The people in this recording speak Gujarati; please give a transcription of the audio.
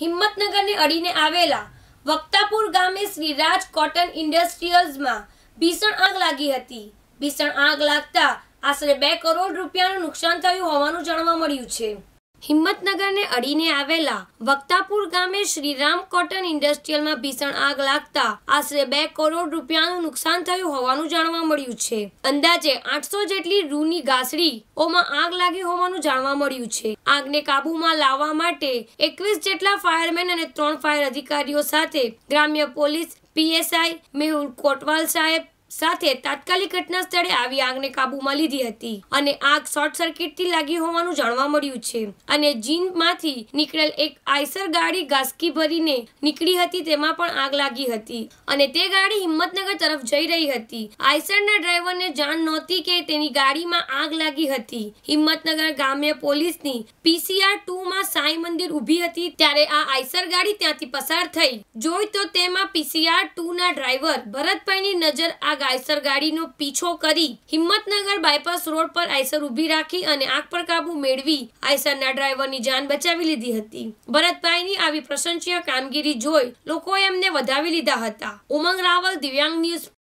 હિંમતનગરને અડીને આવેલા વક્તાપુર ગામે શ્રીરાજ કોટન ઇન્ડસ્ટ્રીઝમાં ભીષણ આગ લાગી હતી ભીષણ આગ લાગતા આશરે બે કરોડ રૂપિયાનું નુકસાન થયું હોવાનું જાણવા મળ્યું છે હિંમતનગરને અડીને આવેલા વક્તાપુર ગામે શ્રીરામ કોટન ઇન્ડસ્ટ્રીયલમાં ભીષણ આગ લાગતા આશરે બે કરોડ રૂપિયાનું નુકસાન થયું હોવાનું જાણવા મળ્યું છે અંદાજે આઠસો જેટલી રૂની ગાસડીઓમાં આગ લાગી હોવાનું જાણવા મળ્યું છે આગને કાબૂમાં લાવવા માટે એકવીસ જેટલા ફાયરમેન અને ત્રણ ફાયર અધિકારીઓ સાથે ગ્રામ્ય પોલીસ પીએસઆઈ મેહુલ કોટવાલ સાહેબ સાથે તાત્કાલિક ઘટના સ્થળે આવી આગને કાબૂમાં લીધી હતી અને આગ શોર્ટ સર્કિટથી લાગી હોવાનું જાણવા મળ્યું છે અને જીનમાંથી નીકળેલ એક આઈસર ગાડી ગાસકી ભરીને નીકળી હતી તેમાં પણ આગ લાગી હતી અને તે ગાડી હિંમતનગર તરફ જઈ રહી હતી આઈસરના ડ્રાઈવરને જાણ નહોતી કે તેની ગાડીમાં આગ લાગી હતી હિંમતનગર ગામ્ય પોલીસની પીસીઆર ટુ માં સાંઈ મંદિર ઊભી હતી ત્યારે આ આઈસર ગાડી ત્યાંથી પસાર થઈ જોઈ તો તેમાં પીસીઆર ટુ ના ડ્રાઈવર ભરતભાઈની નજર આગ માર્ગ આઈસર ગાડીનો પીછો કરી હિંમતનગર બાયપાસ રોડ પર આઈસર ઉભી રાખી અને આગ પર કાબુ મેળવી આઈસરના ડ્રાઈવરની જાન બચાવી લીધી હતી ભરતભાઈની આવી પ્રશંસનીય કામગીરી જોઈ લોકોએ એમને વધાવી લીધા હતા ઉમંગ રાવલ દિવ્યાંગ ન્યૂઝ